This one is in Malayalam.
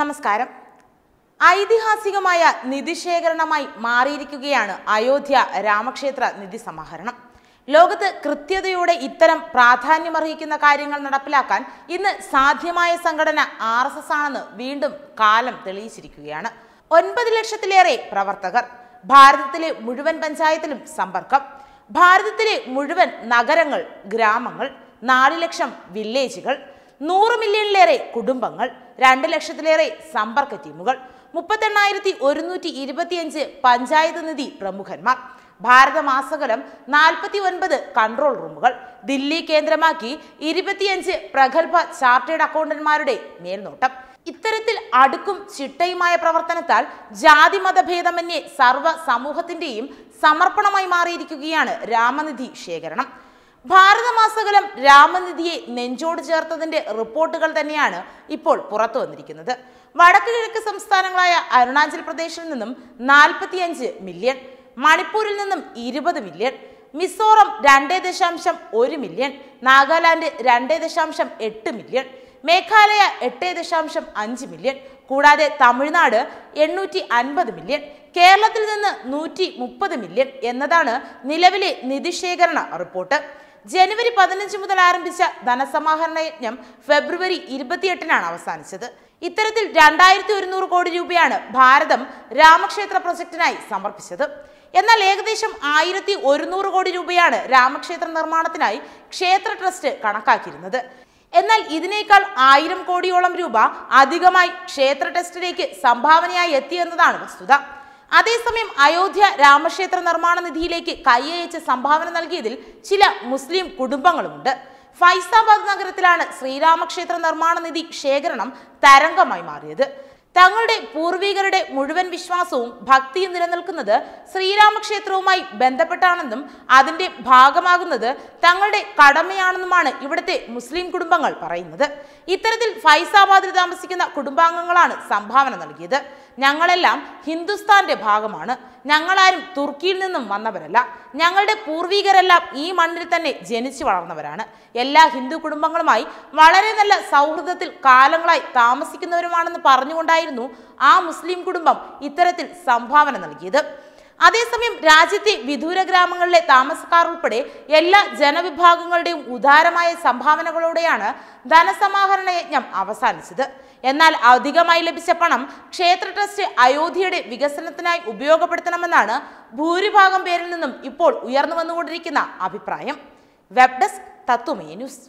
നമസ്കാരം ഐതിഹാസികമായ നിധിശേഖരണമായി മാറിയിരിക്കുകയാണ് അയോധ്യ രാമക്ഷേത്ര നിധി സമാഹരണം ലോകത്ത് കൃത്യതയോടെ ഇത്തരം പ്രാധാന്യമർഹിക്കുന്ന കാര്യങ്ങൾ നടപ്പിലാക്കാൻ ഇന്ന് സാധ്യമായ സംഘടന ആർ എസ് എസ് ആണെന്ന് വീണ്ടും കാലം തെളിയിച്ചിരിക്കുകയാണ് ഒൻപത് ലക്ഷത്തിലേറെ പ്രവർത്തകർ ഭാരതത്തിലെ മുഴുവൻ പഞ്ചായത്തിലും സമ്പർക്കം ഭാരതത്തിലെ മുഴുവൻ നഗരങ്ങൾ ഗ്രാമങ്ങൾ നാല് ലക്ഷം വില്ലേജുകൾ നൂറ് മില്യണിലേറെ കുടുംബങ്ങൾ രണ്ട് ലക്ഷത്തിലേറെ സമ്പർക്ക ടീമുകൾ മുപ്പത്തെണ്ണായിരത്തി ഒരുന്നൂറ്റി ഇരുപത്തിയഞ്ച് പഞ്ചായത്ത് നിധി പ്രമുഖന്മാർ ഭാരതമാസകലം നാൽപ്പത്തി ഒൻപത് കൺട്രോൾ റൂമുകൾ ദില്ലി കേന്ദ്രമാക്കി ഇരുപത്തിയഞ്ച് പ്രഗത്ഭ ചാർട്ടേഡ് അക്കൗണ്ടന്മാരുടെ മേൽനോട്ടം ഇത്തരത്തിൽ അടുക്കും ചിട്ടയുമായ പ്രവർത്തനത്താൽ ജാതി മതഭേദമന്യേ സർവ്വ സമൂഹത്തിന്റെയും സമർപ്പണമായി മാറിയിരിക്കുകയാണ് രാമനിധി ശേഖരണം ഭാരതമാസകലം രാമനിധിയെ നെഞ്ചോട് ചേർത്തതിന്റെ റിപ്പോർട്ടുകൾ തന്നെയാണ് ഇപ്പോൾ പുറത്തു വന്നിരിക്കുന്നത് കിഴക്ക് സംസ്ഥാനങ്ങളായ അരുണാചൽ പ്രദേശിൽ നിന്നും നാൽപ്പത്തിയഞ്ച് മില്യൺ മണിപ്പൂരിൽ നിന്നും ഇരുപത് മില്യൺ മിസോറം രണ്ടേ ദശാംശം ഒരു മില്യൺ നാഗാലാൻഡ് രണ്ടേ ദശാംശം എട്ട് മില്യൺ മേഘാലയ എട്ടേ ദശാംശം അഞ്ച് മില്യൺ കൂടാതെ തമിഴ്നാട് എണ്ണൂറ്റി അൻപത് മില്യൺ കേരളത്തിൽ നിന്ന് നൂറ്റി മുപ്പത് മില്യൺ എന്നതാണ് നിലവിലെ നിധിശേഖരണ റിപ്പോർട്ട് ജനുവരി പതിനഞ്ച് മുതൽ ആരംഭിച്ച ധനസമാഹരണ യജ്ഞം ഫെബ്രുവരി ഇരുപത്തിയെട്ടിനാണ് അവസാനിച്ചത് ഇത്തരത്തിൽ രണ്ടായിരത്തി ഒരുന്നൂറ് കോടി രൂപയാണ് ഭാരതം രാമക്ഷേത്ര പ്രൊജക്ടിനായി സമർപ്പിച്ചത് എന്നാൽ ഏകദേശം ആയിരത്തി ഒരുന്നൂറ് കോടി രൂപയാണ് രാമക്ഷേത്ര നിർമ്മാണത്തിനായി ക്ഷേത്ര ട്രസ്റ്റ് കണക്കാക്കിയിരുന്നത് എന്നാൽ ഇതിനേക്കാൾ ആയിരം കോടിയോളം രൂപ അധികമായി ക്ഷേത്ര ട്രസ്റ്റിലേക്ക് സംഭാവനയായി എത്തിയെന്നതാണ് വസ്തുത അതേസമയം അയോധ്യ രാമക്ഷേത്ര നിർമ്മാണ നിധിയിലേക്ക് കൈയയച്ച് സംഭാവന നൽകിയതിൽ ചില മുസ്ലിം കുടുംബങ്ങളുമുണ്ട് ഫൈസാബാദ് നഗരത്തിലാണ് ശ്രീരാമക്ഷേത്ര നിർമ്മാണ നിധി ശേഖരണം തരംഗമായി മാറിയത് തങ്ങളുടെ പൂർവികരുടെ മുഴുവൻ വിശ്വാസവും ഭക്തിയും നിലനിൽക്കുന്നത് ശ്രീരാമക്ഷേത്രവുമായി ബന്ധപ്പെട്ടാണെന്നും അതിന്റെ ഭാഗമാകുന്നത് തങ്ങളുടെ കടമയാണെന്നുമാണ് ഇവിടുത്തെ മുസ്ലിം കുടുംബങ്ങൾ പറയുന്നത് ഇത്തരത്തിൽ ഫൈസാബാദിൽ താമസിക്കുന്ന കുടുംബാംഗങ്ങളാണ് സംഭാവന നൽകിയത് ഞങ്ങളെല്ലാം ഹിന്ദുസ്ഥാന്റെ ഭാഗമാണ് ഞങ്ങളാരും തുർക്കിയിൽ നിന്നും വന്നവരല്ല ഞങ്ങളുടെ പൂർവികരെല്ലാം ഈ മണ്ണിൽ തന്നെ ജനിച്ചു വളർന്നവരാണ് എല്ലാ ഹിന്ദു കുടുംബങ്ങളുമായി വളരെ നല്ല സൗഹൃദത്തിൽ കാലങ്ങളായി താമസിക്കുന്നവരുമാണെന്ന് പറഞ്ഞുകൊണ്ടായിരുന്നു ആ മുസ്ലിം കുടുംബം ഇത്തരത്തിൽ സംഭാവന നൽകിയത് അതേസമയം രാജ്യത്തെ വിദൂര ഗ്രാമങ്ങളിലെ താമസക്കാർ ഉൾപ്പെടെ എല്ലാ ജനവിഭാഗങ്ങളുടെയും ഉദാരമായ സംഭാവനകളോടെയാണ് ധനസമാഹരണ യജ്ഞം അവസാനിച്ചത് എന്നാൽ അധികമായി ലഭിച്ച പണം ക്ഷേത്ര ട്രസ്റ്റ് അയോധ്യയുടെ വികസനത്തിനായി ഉപയോഗപ്പെടുത്തണമെന്നാണ് ഭൂരിഭാഗം പേരിൽ നിന്നും ഇപ്പോൾ ഉയർന്നു വന്നുകൊണ്ടിരിക്കുന്ന അഭിപ്രായം വെബ് ഡെസ്ക് തത്വമേ ന്യൂസ്